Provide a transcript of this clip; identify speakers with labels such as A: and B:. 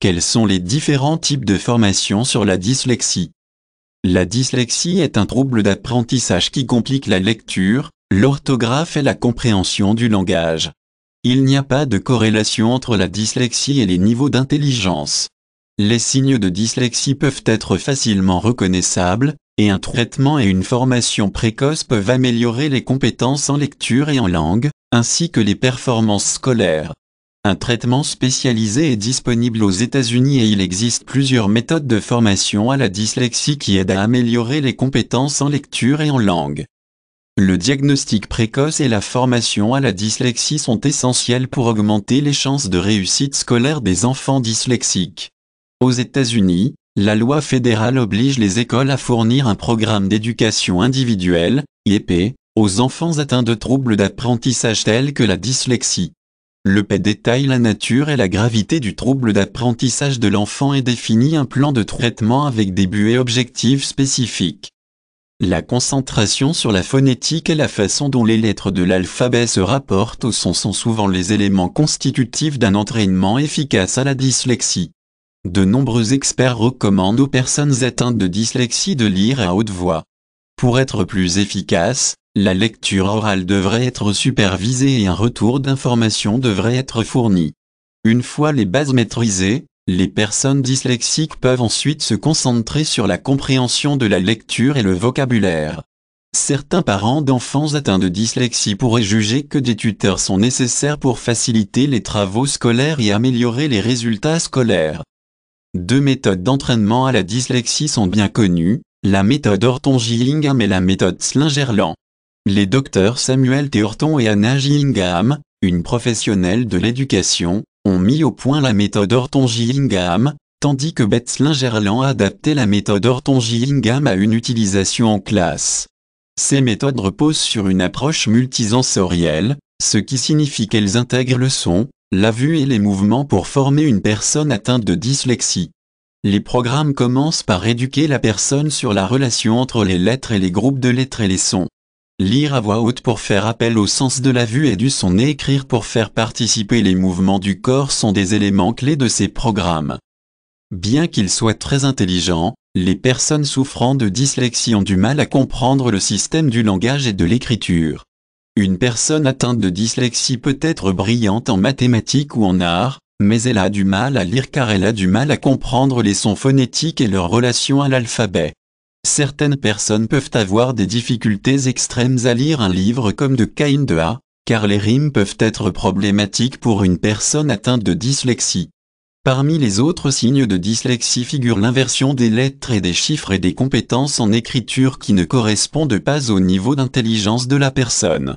A: Quels sont les différents types de formations sur la dyslexie La dyslexie est un trouble d'apprentissage qui complique la lecture, l'orthographe et la compréhension du langage. Il n'y a pas de corrélation entre la dyslexie et les niveaux d'intelligence. Les signes de dyslexie peuvent être facilement reconnaissables, et un traitement et une formation précoce peuvent améliorer les compétences en lecture et en langue, ainsi que les performances scolaires. Un traitement spécialisé est disponible aux États-Unis et il existe plusieurs méthodes de formation à la dyslexie qui aident à améliorer les compétences en lecture et en langue. Le diagnostic précoce et la formation à la dyslexie sont essentiels pour augmenter les chances de réussite scolaire des enfants dyslexiques. Aux États-Unis, la loi fédérale oblige les écoles à fournir un programme d'éducation individuelle, IEP, aux enfants atteints de troubles d'apprentissage tels que la dyslexie. Le pet détaille la nature et la gravité du trouble d'apprentissage de l'enfant et définit un plan de traitement avec des buts et objectifs spécifiques. La concentration sur la phonétique et la façon dont les lettres de l'alphabet se rapportent au son sont souvent les éléments constitutifs d'un entraînement efficace à la dyslexie. De nombreux experts recommandent aux personnes atteintes de dyslexie de lire à haute voix. Pour être plus efficace, la lecture orale devrait être supervisée et un retour d'information devrait être fourni. Une fois les bases maîtrisées, les personnes dyslexiques peuvent ensuite se concentrer sur la compréhension de la lecture et le vocabulaire. Certains parents d'enfants atteints de dyslexie pourraient juger que des tuteurs sont nécessaires pour faciliter les travaux scolaires et améliorer les résultats scolaires. Deux méthodes d'entraînement à la dyslexie sont bien connues, la méthode Orton-Gillingham et la méthode Slingerland. Les docteurs Samuel Théorton et Anna Gillingham, une professionnelle de l'éducation, ont mis au point la méthode Horton-Gillingham, tandis que Betzlingerland a adapté la méthode Horton-Gillingham à une utilisation en classe. Ces méthodes reposent sur une approche multisensorielle, ce qui signifie qu'elles intègrent le son, la vue et les mouvements pour former une personne atteinte de dyslexie. Les programmes commencent par éduquer la personne sur la relation entre les lettres et les groupes de lettres et les sons. Lire à voix haute pour faire appel au sens de la vue et du son et écrire pour faire participer les mouvements du corps sont des éléments clés de ces programmes. Bien qu'ils soient très intelligents, les personnes souffrant de dyslexie ont du mal à comprendre le système du langage et de l'écriture. Une personne atteinte de dyslexie peut être brillante en mathématiques ou en art, mais elle a du mal à lire car elle a du mal à comprendre les sons phonétiques et leur relation à l'alphabet. Certaines personnes peuvent avoir des difficultés extrêmes à lire un livre comme de Cain de A, car les rimes peuvent être problématiques pour une personne atteinte de dyslexie. Parmi les autres signes de dyslexie figurent l'inversion des lettres et des chiffres et des compétences en écriture qui ne correspondent pas au niveau d'intelligence de la personne.